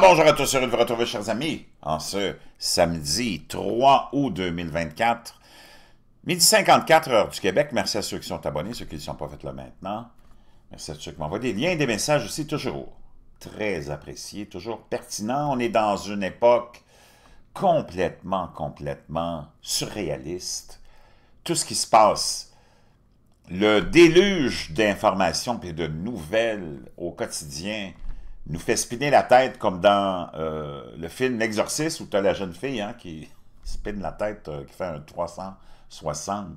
bonjour à tous, heureux de vous retrouver chers amis, en ce samedi 3 août 2024, midi 54 heures du Québec. Merci à ceux qui sont abonnés, ceux qui ne sont pas faits là maintenant. Merci à ceux qui m'envoient des liens et des messages aussi, toujours très appréciés, toujours pertinents. On est dans une époque complètement, complètement surréaliste. Tout ce qui se passe, le déluge d'informations et de nouvelles au quotidien, nous fait spinner la tête comme dans euh, le film L'Exorciste où tu as la jeune fille hein, qui spinne la tête, euh, qui fait un 360.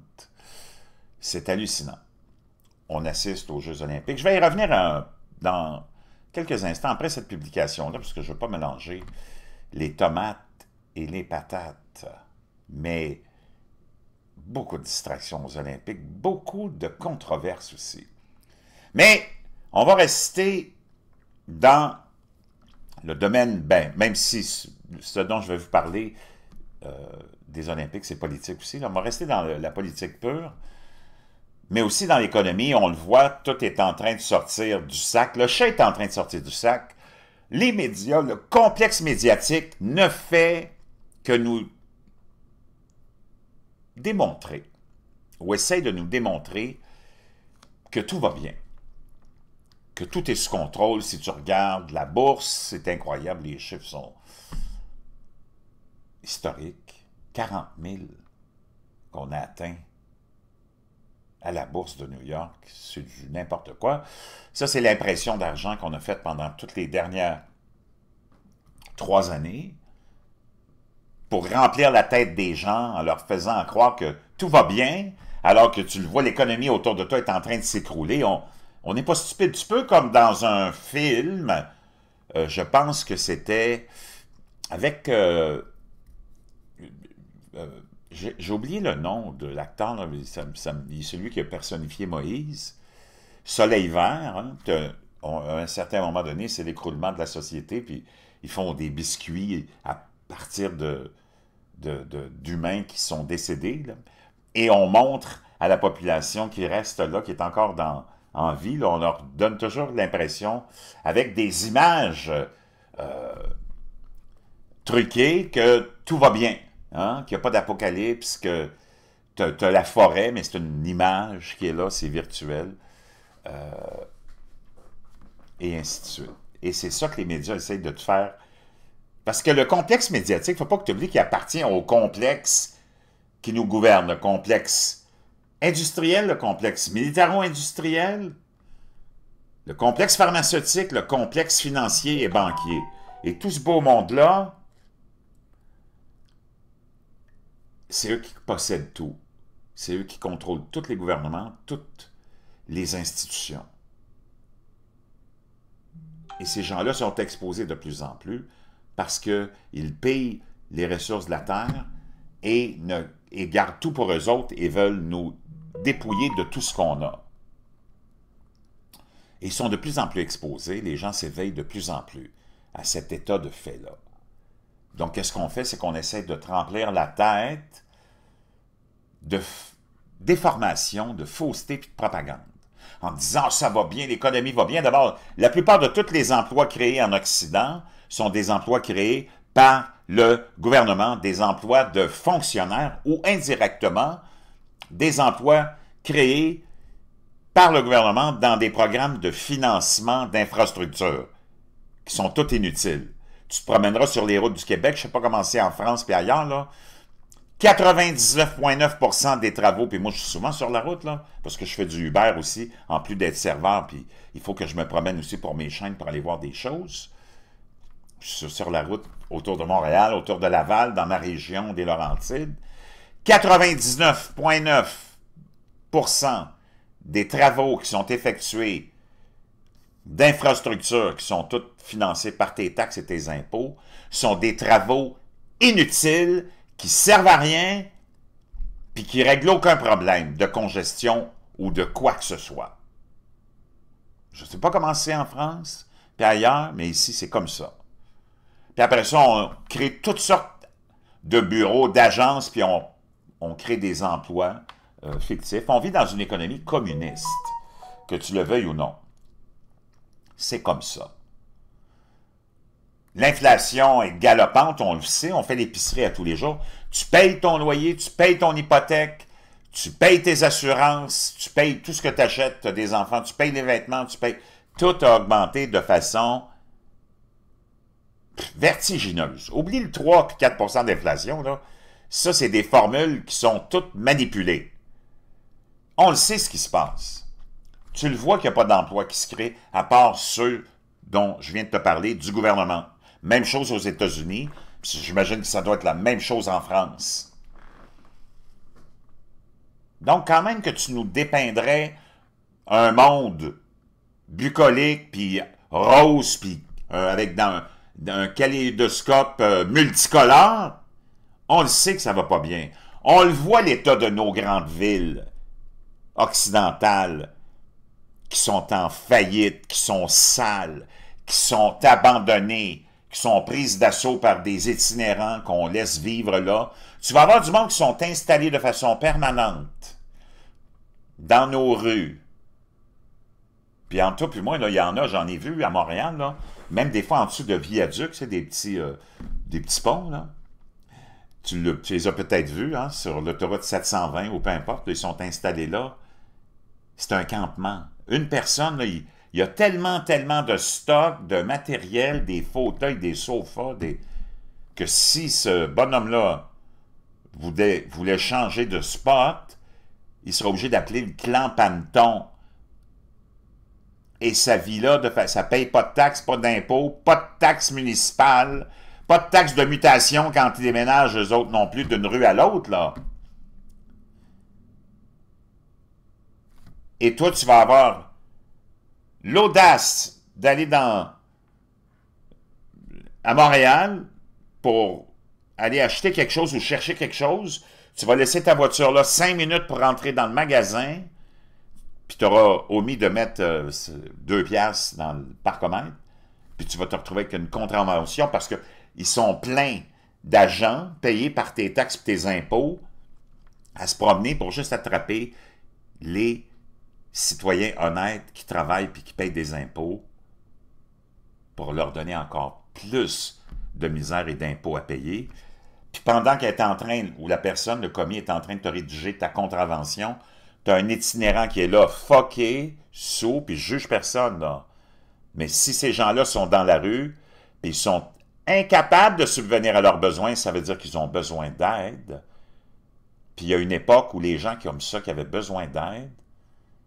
C'est hallucinant. On assiste aux Jeux olympiques. Je vais y revenir euh, dans quelques instants après cette publication-là, parce que je ne veux pas mélanger les tomates et les patates. Mais beaucoup de distractions aux Olympiques, beaucoup de controverses aussi. Mais on va rester dans le domaine, ben, même si ce dont je vais vous parler euh, des Olympiques, c'est politique aussi, on va rester dans la politique pure, mais aussi dans l'économie, on le voit, tout est en train de sortir du sac, le chat est en train de sortir du sac, les médias, le complexe médiatique ne fait que nous démontrer, ou essaye de nous démontrer que tout va bien que tout est sous contrôle. Si tu regardes la bourse, c'est incroyable, les chiffres sont historiques. 40 000 qu'on a atteint à la bourse de New York, c'est du n'importe quoi. Ça, c'est l'impression d'argent qu'on a faite pendant toutes les dernières trois années pour remplir la tête des gens en leur faisant croire que tout va bien, alors que tu le vois, l'économie autour de toi est en train de s'écrouler. On, on n'est pas stupide. Tu peux, comme dans un film, euh, je pense que c'était avec... Euh, euh, j'ai oublié le nom de l'acteur, celui qui a personnifié Moïse. Soleil vert, hein, à un certain moment donné, c'est l'écroulement de la société, puis ils font des biscuits à partir de d'humains qui sont décédés. Et on montre à la population qui reste là, qui est encore dans, en ville, on leur donne toujours l'impression, avec des images euh, truquées, que tout va bien, hein, qu'il n'y a pas d'apocalypse, que tu as, la forêt, mais c'est une image qui est là, c'est virtuel, euh, et ainsi de suite. Et c'est ça que les médias essayent de te faire. Parce que le complexe médiatique, il ne faut pas que tu oublies qu'il appartient au complexe qui nous gouverne, le complexe industriel, le complexe militaro-industriel, le complexe pharmaceutique, le complexe financier et banquier. Et tout ce beau monde-là, c'est eux qui possèdent tout. C'est eux qui contrôlent tous les gouvernements, toutes les institutions. Et ces gens-là sont exposés de plus en plus parce qu'ils pillent les ressources de la terre et, ne, et gardent tout pour eux autres et veulent nous dépouillés de tout ce qu'on a. Ils sont de plus en plus exposés, les gens s'éveillent de plus en plus à cet état de fait-là. Donc, qu'est-ce qu'on fait? C'est qu'on essaie de tremplir la tête de déformation, de fausseté et de propagande. En disant, ça va bien, l'économie va bien. D'abord, la plupart de tous les emplois créés en Occident sont des emplois créés par le gouvernement, des emplois de fonctionnaires ou indirectement des emplois créés par le gouvernement dans des programmes de financement d'infrastructures qui sont toutes inutiles. Tu te promèneras sur les routes du Québec, je ne sais pas comment c'est en France et ailleurs, 99,9% des travaux, puis moi je suis souvent sur la route, là, parce que je fais du Uber aussi, en plus d'être serveur, puis il faut que je me promène aussi pour mes chaînes pour aller voir des choses. Je suis sur la route autour de Montréal, autour de Laval, dans ma région des Laurentides. 99,9% des travaux qui sont effectués d'infrastructures qui sont toutes financées par tes taxes et tes impôts sont des travaux inutiles qui servent à rien puis qui règlent aucun problème de congestion ou de quoi que ce soit. Je ne sais pas comment c'est en France, puis ailleurs, mais ici, c'est comme ça. Puis après ça, on crée toutes sortes de bureaux, d'agences, puis on on crée des emplois euh, fictifs. On vit dans une économie communiste, que tu le veuilles ou non. C'est comme ça. L'inflation est galopante, on le sait, on fait l'épicerie à tous les jours. Tu payes ton loyer, tu payes ton hypothèque, tu payes tes assurances, tu payes tout ce que tu achètes, tu as des enfants, tu payes les vêtements, tu payes... Tout a augmenté de façon vertigineuse. Oublie le 3 4 d'inflation, là. Ça, c'est des formules qui sont toutes manipulées. On le sait ce qui se passe. Tu le vois qu'il n'y a pas d'emploi qui se crée, à part ceux dont je viens de te parler, du gouvernement. Même chose aux États-Unis. J'imagine que ça doit être la même chose en France. Donc, quand même que tu nous dépeindrais un monde bucolique, puis rose, puis euh, avec dans, un, kaléidoscope euh, multicolore, on le sait que ça va pas bien. On le voit l'état de nos grandes villes occidentales qui sont en faillite, qui sont sales, qui sont abandonnées, qui sont prises d'assaut par des itinérants qu'on laisse vivre là. Tu vas avoir du monde qui sont installés de façon permanente dans nos rues. Puis en tout, puis moi, il y en a, j'en ai vu à Montréal, même des fois en dessous de viaducs, c'est des petits, euh, des petits ponts, là tu, les as peut-être vus hein, sur l'autoroute 720 ou peu importe, ils sont installés là. C'est un campement. Une personne, il, y a tellement, tellement de stock, de matériel, des fauteuils, des sofas, que si ce bonhomme-là voulait, changer de spot, il serait obligé d'appeler le clan Panton. Et sa vie-là, ça ne paye pas de taxes, pas d'impôts, pas de taxes municipales. Pas de taxe de mutation quand ils déménagent eux autres non plus d'une rue à l'autre, là. Et toi, tu vas avoir l'audace d'aller dans à Montréal pour aller acheter quelque chose ou chercher quelque chose. Tu vas laisser ta voiture là cinq minutes pour rentrer dans le magasin, puis tu auras omis de mettre euh, deux piastres dans le parcomètre, puis tu vas te retrouver avec une contravention parce que ils sont pleins d'agents payés par tes taxes et tes impôts à se promener pour juste attraper les citoyens honnêtes qui travaillent et qui payent des impôts pour leur donner encore plus de misère et d'impôts à payer. Puis pendant qu'elle est en train, ou la personne, le commis est en train de te rédiger ta contravention, tu as un itinérant qui est là, fucké, saut, puis juge personne, Mais si ces gens-là sont dans la rue, puis ils sont incapables de subvenir à leurs besoins, ça veut dire qu'ils ont besoin d'aide. Puis il y a une époque où les gens comme ça qui avaient besoin d'aide,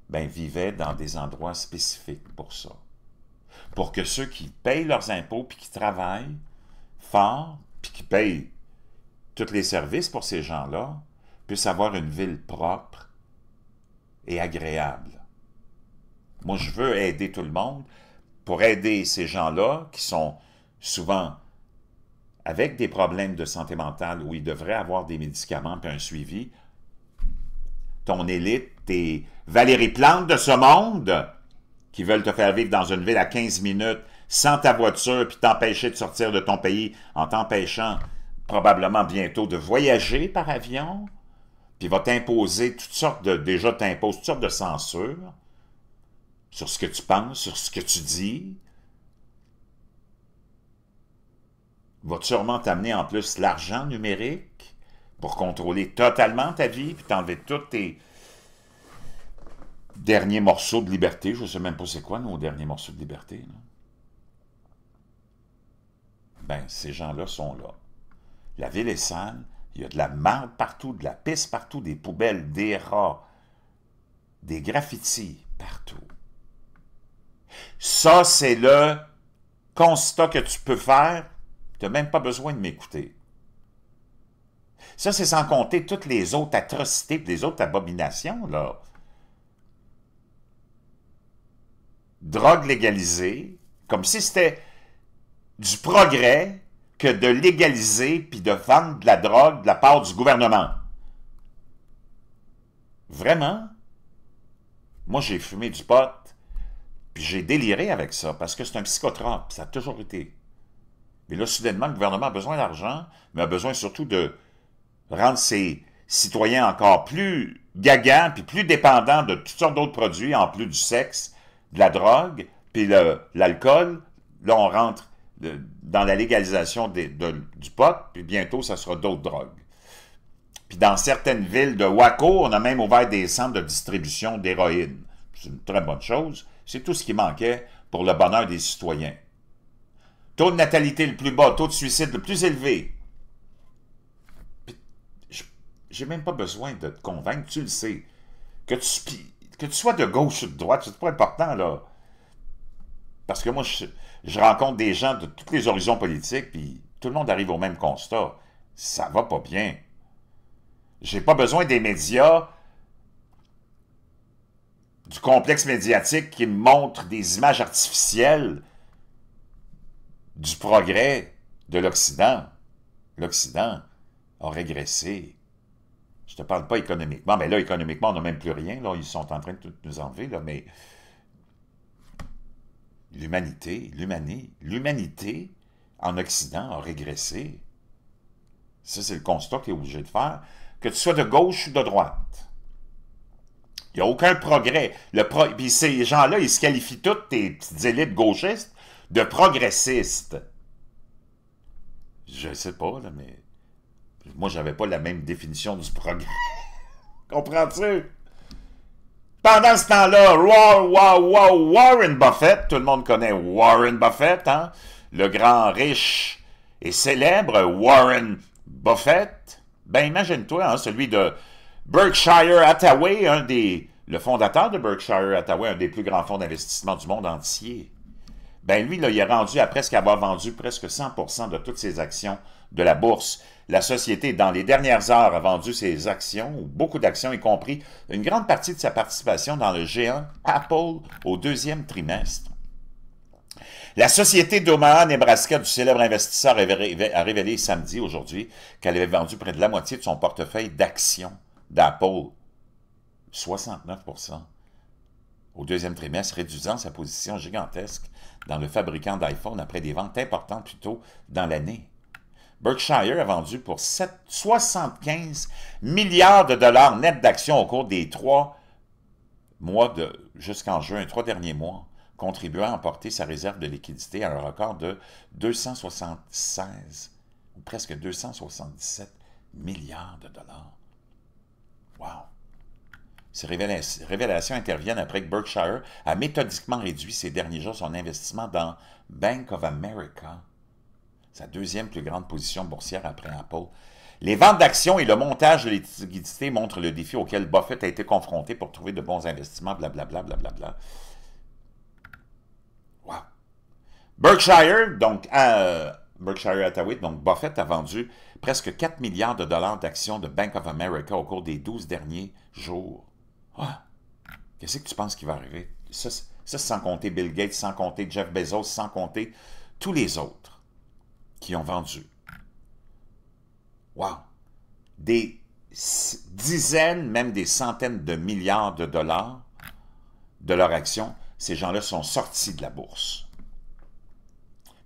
ben, vivaient dans des endroits spécifiques pour ça. Pour que ceux qui payent leurs impôts, puis qui travaillent fort, puis qui payent tous les services pour ces gens-là, puissent avoir une ville propre et agréable. Moi, je veux aider tout le monde pour aider ces gens-là qui sont souvent avec des problèmes de santé mentale où il devrait avoir des médicaments et un suivi, ton élite, tes Valérie Plante de ce monde, qui veulent te faire vivre dans une ville à 15 minutes sans ta voiture, puis t'empêcher de sortir de ton pays en t'empêchant probablement bientôt de voyager par avion, puis va t'imposer toutes sortes de... déjà t'impose toutes sortes de censures sur ce que tu penses, sur ce que tu dis, va sûrement t'amener en plus l'argent numérique pour contrôler totalement ta vie, puis t'enlever tous tes derniers morceaux de liberté. Je ne sais même pas c'est quoi nos derniers morceaux de liberté. Ben, ces gens-là sont là. La ville est sale, il y a de la marde partout, de la pisse partout, des poubelles, des rats, des graffitis partout. Ça, c'est le constat que tu peux faire tu n'as même pas besoin de m'écouter. Ça, c'est sans compter toutes les autres atrocités les autres abominations, là. Drogue légalisée, comme si c'était du progrès que de légaliser puis de vendre de la drogue de la part du gouvernement. Vraiment? Moi, j'ai fumé du pot, puis j'ai déliré avec ça, parce que c'est un psychotrope, ça a toujours été. Mais là, soudainement, le gouvernement a besoin d'argent, mais a besoin surtout de rendre ses citoyens encore plus gagants, puis plus dépendants de toutes sortes d'autres produits, en plus du sexe, de la drogue, puis l'alcool. Là, on rentre dans la légalisation du pot, puis bientôt, ça sera d'autres drogues. Puis dans certaines villes de Waco, on a même ouvert des centres de distribution d'héroïne. C'est une très bonne chose. C'est tout ce qui manquait pour le bonheur des citoyens. Taux de natalité le plus bas, taux de suicide le plus élevé. J'ai même pas besoin de te convaincre, tu le sais. Que tu, que sois de gauche ou de droite, c'est pas important, là. Parce que moi, je, rencontre des gens de toutes les horizons politiques, puis tout le monde arrive au même constat. Ça va pas bien. J'ai pas besoin des médias, du complexe médiatique qui montre des images artificielles du progrès de l'Occident. L'Occident a régressé. Je ne te parle pas économiquement, mais là, économiquement, on n'a même plus rien. Là, ils sont en train de tout nous enlever, mais l'humanité, l'humanité, l'humanité en Occident a régressé. Ça, c'est le constat qu'il est obligé de faire, que tu sois de gauche ou de droite. Il n'y a aucun progrès. Le Puis ces gens-là, ils se qualifient toutes, tes petites élites gauchistes, de progressiste. Je sais pas, là, mais moi, j'avais pas la même définition du progrès. Comprends-tu? Pendant ce temps-là, Warren Buffett, tout le monde connaît Warren Buffett, hein? le grand riche et célèbre Warren Buffett. Ben imagine-toi, hein, celui de Berkshire Hathaway, un des, le fondateur de Berkshire Hathaway, un des plus grands fonds d'investissement du monde entier ben lui, là, il est rendu à presque avoir vendu presque 100 de toutes ses actions de la bourse. La société, dans les dernières heures, a vendu ses actions, ou beaucoup d'actions, y compris une grande partie de sa participation dans le géant Apple au deuxième trimestre. La société d'Omaha, Nebraska, du célèbre investisseur, a révélé samedi, aujourd'hui, qu'elle avait vendu près de la moitié de son portefeuille d'actions d'Apple. 69 au deuxième trimestre, réduisant sa position gigantesque dans le fabricant d'iPhone après des ventes importantes plus dans l'année. Berkshire a vendu pour 75 milliards de dollars net d'actions au cours des trois mois de jusqu'en juin, trois derniers mois, contribuant à emporter sa réserve de liquidité à un record de 276 ou presque 277 milliards de dollars. Wow! Ces révélations interviennent après que Berkshire a méthodiquement réduit ces derniers jours son investissement dans Bank of America, sa deuxième plus grande position boursière après Apple. Les ventes d'actions et le montage de liquidité montrent le défi auquel Buffett a été confronté pour trouver de bons investissements, blablabla. Bla, bla, bla, wow. Berkshire, donc Berkshire Hathaway, donc Buffett a vendu presque 4 milliards de dollars d'actions de Bank of America au cours des 12 derniers jours. Ah! qu'est-ce que tu penses qui va arriver? Ça, sans compter Bill Gates, sans compter Jeff Bezos, sans compter tous les autres qui ont vendu. Wow! Des dizaines, même des centaines de milliards de dollars de leurs actions, ces gens-là sont sortis de la bourse.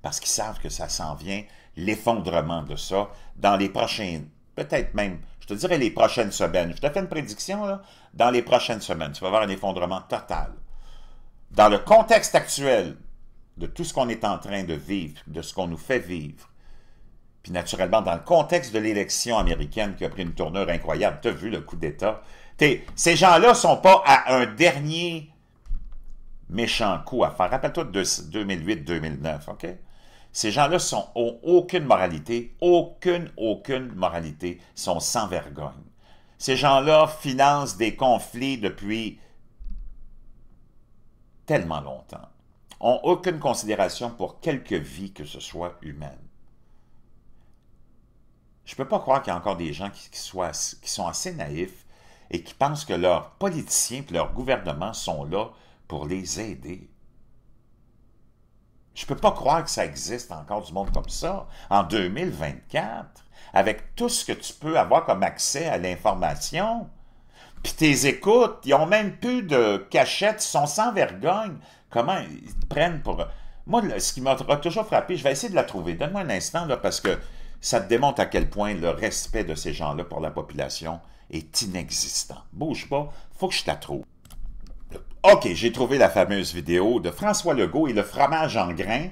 Parce qu'ils savent que ça s'en vient, l'effondrement de ça, dans les prochaines, peut-être même je te dirais les prochaines semaines. Je te fais une prédiction, dans les prochaines semaines, tu vas avoir un effondrement total. Dans le contexte actuel de tout ce qu'on est en train de vivre, de ce qu'on nous fait vivre, puis naturellement, dans le contexte de l'élection américaine qui a pris une tournure incroyable, tu as vu le coup d'État, ces gens-là sont pas à un dernier méchant coup à faire. Rappelle-toi de 2008-2009, OK? Ces gens-là n'ont aucune moralité, aucune, aucune moralité, sont sans vergogne. Ces gens-là financent des conflits depuis tellement longtemps, ont aucune considération pour quelque vie que ce soit humaine. Je ne peux pas croire qu'il y a encore des gens qui, soient, qui, sont assez naïfs et qui pensent que leurs politiciens et leurs gouvernements sont là pour les aider. Je ne peux pas croire que ça existe encore du monde comme ça en 2024, avec tout ce que tu peux avoir comme accès à l'information. Puis tes écoutes, ils ont même plus de cachettes, ils sont sans vergogne. Comment ils te prennent pour... Moi, ce qui m'a toujours frappé, je vais essayer de la trouver. Donne-moi un instant, là, parce que ça te démontre à quel point le respect de ces gens-là pour la population est inexistant. Bouge pas, faut que je la trouve. OK, j'ai trouvé la fameuse vidéo de François Legault et le fromage en grains,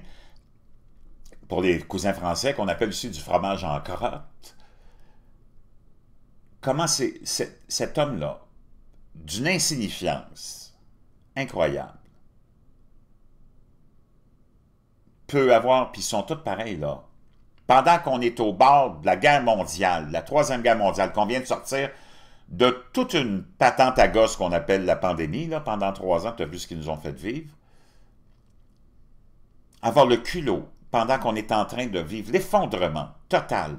pour les cousins français, qu'on appelle aussi du fromage en carotte. Comment cet homme-là, d'une insignifiance incroyable, peut avoir, puis ils sont tous pareils là, pendant qu'on est au bord de la guerre mondiale, la troisième guerre mondiale, qu'on vient de sortir de toute une patente à gosse qu'on appelle la pandémie, là, pendant trois ans, tu as vu ce qu'ils nous ont fait vivre, avoir le culot, pendant qu'on est en train de vivre l'effondrement total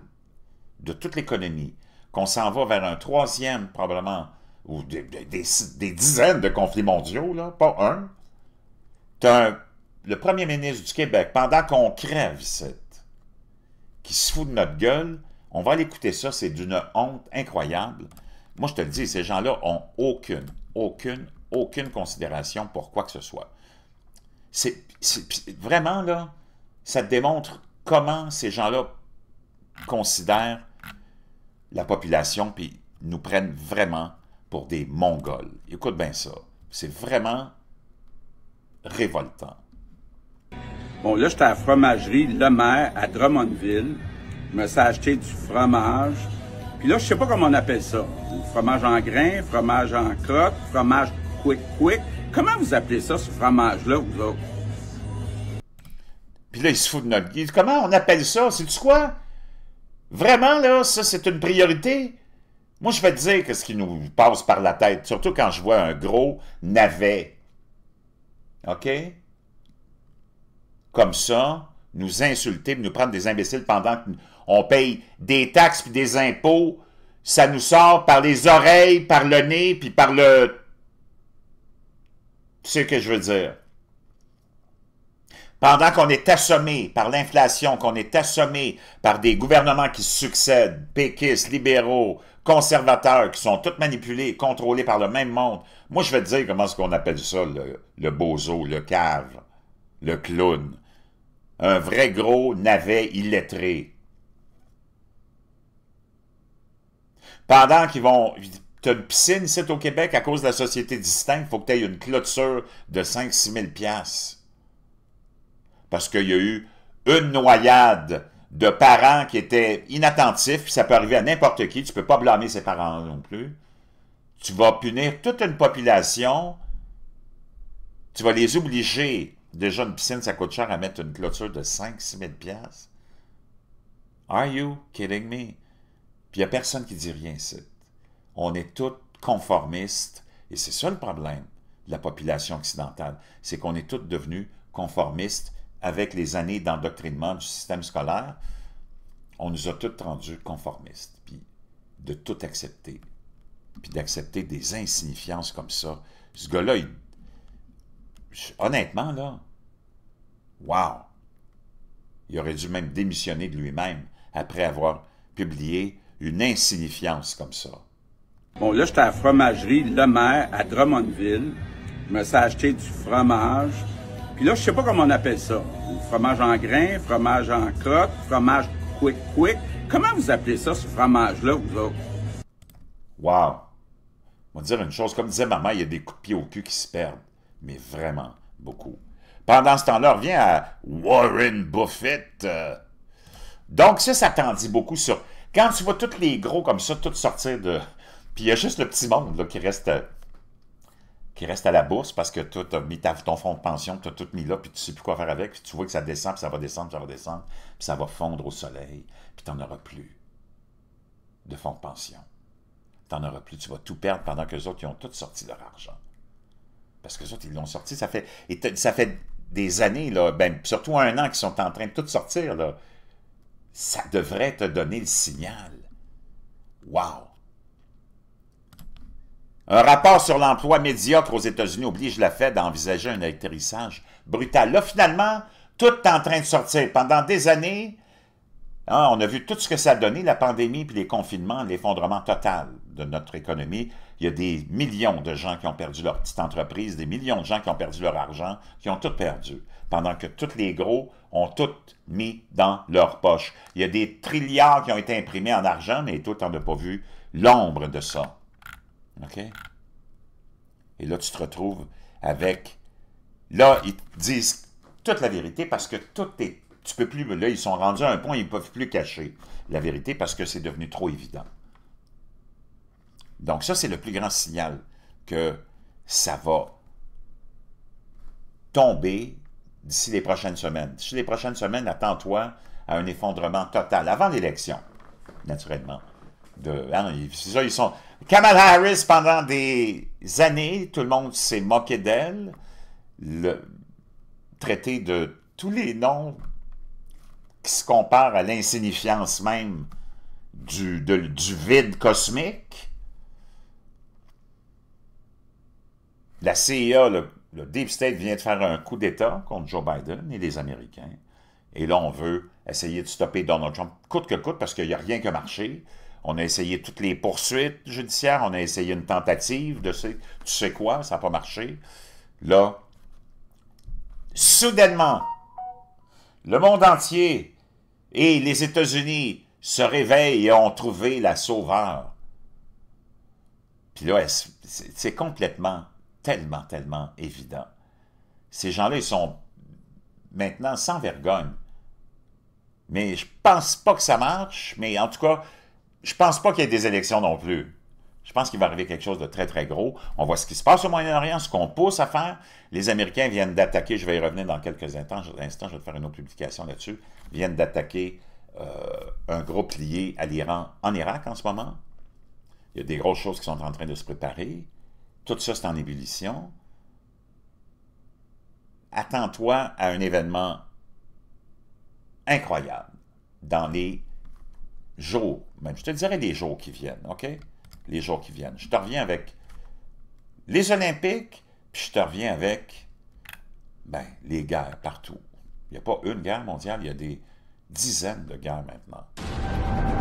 de toute l'économie, qu'on s'en va vers un troisième, probablement, ou des, dizaines de conflits mondiaux, là, pas un, tu as le premier ministre du Québec, pendant qu'on crève cette, qui se fout de notre gueule, on va l'écouter ça, c'est d'une honte incroyable. Moi, je te le dis, ces gens-là ont aucune, aucune, aucune considération pour quoi que ce soit. C'est Vraiment, là, ça démontre comment ces gens-là considèrent la population, puis nous prennent vraiment pour des Mongols. Écoute bien ça. C'est vraiment révoltant. Bon, là, j'étais à la fromagerie Le Maire à Drummondville. Je me suis acheté du fromage, puis là, je sais pas comment on appelle ça. Fromage en grain, fromage en croque, fromage quick quick. Comment vous appelez ça, ce fromage-là, vous Puis là, il se fout de notre guide. Comment on appelle ça? C'est-tu quoi? Vraiment, là, ça, c'est une priorité? Moi, je vais te dire que ce qui nous passe par la tête, surtout quand je vois un gros navet. OK? Comme ça, nous insulter, nous prendre des imbéciles pendant qu'on paye des taxes puis des impôts. Ça nous sort par les oreilles, par le nez, puis par le... Tu sais ce que je veux dire. Pendant qu'on est assommé par l'inflation, qu'on est assommé par des gouvernements qui succèdent, péquistes, libéraux, conservateurs, qui sont tous manipulés, contrôlés par le même monde. Moi, je vais te dire comment est-ce qu'on appelle ça, le, le bozo, le cave, le clown un vrai gros navet illettré. Pendant qu'ils vont... Tu as une piscine ici au Québec, à cause de la société distincte, il faut que tu aies une clôture de 5-6 000 Parce qu'il y a eu une noyade de parents qui étaient inattentifs, ça peut arriver à n'importe qui, tu ne peux pas blâmer ses parents non plus. Tu vas punir toute une population, tu vas les obliger Déjà, une piscine, ça coûte cher à mettre une clôture de 5-6 000 Are you kidding me? Puis il n'y a personne qui dit rien ici. On est tous conformistes, et c'est ça le problème de la population occidentale, c'est qu'on est tous devenus conformistes avec les années d'endoctrinement du système scolaire. On nous a tous rendus conformistes, puis de tout accepter, puis d'accepter des insignifiances comme ça. Ce gars-là, il honnêtement, là, wow! Il aurait dû même démissionner de lui-même après avoir publié une insignifiance comme ça. Bon, là, j'étais à la fromagerie Le Maire à Drummondville. Je me suis acheté du fromage. Puis là, je sais pas comment on appelle ça. Fromage en grains, fromage en crotte, fromage quick quick. Comment vous appelez ça, ce fromage-là, vous autres? Wow! On va dire une chose, comme disait maman, il y a des coups de au cul qui se perdent mais vraiment beaucoup. Pendant ce temps-là, revient à Warren Buffett. Euh, donc ça, ça t'en dit beaucoup sur... Quand tu vois tous les gros comme ça, tous sortir de... Puis il y a juste le petit monde qui reste à... qui reste à la bourse parce que tu as mis ton fonds de pension, tu as tout mis là, puis tu sais plus quoi faire avec, puis tu vois que ça descend, puis ça va descendre, puis ça va descendre, puis ça va fondre au soleil, puis tu n'en auras plus de fonds de pension. Tu n'en auras plus, tu vas tout perdre pendant que les autres ils ont tous sorti leur argent. Parce que ça, ils l'ont sorti. Ça fait, ça fait des années, là, ben, surtout un an, qu'ils sont en train de tout sortir. Là. Ça devrait te donner le signal. Wow! Un rapport sur l'emploi médiocre aux États-Unis oblige la Fed à envisager un atterrissage brutal. Là, finalement, tout est en train de sortir. Pendant des années, ah, on a vu tout ce que ça a donné, la pandémie, puis les confinements, l'effondrement total de notre économie. Il y a des millions de gens qui ont perdu leur petite entreprise, des millions de gens qui ont perdu leur argent, qui ont tout perdu, pendant que tous les gros ont tout mis dans leur poche. Il y a des trilliards qui ont été imprimés en argent, mais tout, on n'a pas vu l'ombre de ça. OK? Et là, tu te retrouves avec... Là, ils disent toute la vérité parce que tout est tu peux plus. Là, ils sont rendus à un point, ils ne peuvent plus cacher la vérité parce que c'est devenu trop évident. Donc, ça, c'est le plus grand signal que ça va tomber d'ici les prochaines semaines. D'ici les prochaines semaines, attends-toi à un effondrement total, avant l'élection, naturellement. De, ah c'est ça, ils sont... Kamala Harris, pendant des années, tout le monde s'est moqué d'elle, le traité de tous les noms qui se compare à l'insignifiance même du, du vide cosmique. La CIA, le, Deep State vient de faire un coup d'État contre Joe Biden et les Américains. Et là, on veut essayer de stopper Donald Trump coûte que coûte parce qu'il n'y a rien que marché. On a essayé toutes les poursuites judiciaires, on a essayé une tentative de tu sais quoi, ça n'a pas marché. Là, soudainement, le monde entier et les États-Unis se réveillent et ont trouvé la sauveur. Puis là, c'est complètement, tellement, tellement évident. Ces gens-là, ils sont maintenant sans vergogne. Mais je pense pas que ça marche, mais en tout cas, je pense pas qu'il y ait des élections non plus. Je pense qu'il va arriver quelque chose de très, très gros. On voit ce qui se passe au Moyen-Orient, ce qu'on pousse à faire. Les Américains viennent d'attaquer, je vais y revenir dans quelques instants, je vais te faire une autre publication là-dessus, viennent d'attaquer euh, un groupe lié à l'Iran en Irak en ce moment. Il y a des grosses choses qui sont en train de se préparer. Tout ça, c'est en ébullition. Attends-toi à un événement incroyable dans les jours, même je te dirais des jours qui viennent, OK? les jours qui viennent. Je te reviens avec les Olympiques, puis je te reviens avec ben, les guerres partout. Il n'y a pas une guerre mondiale, il y a des dizaines de guerres maintenant.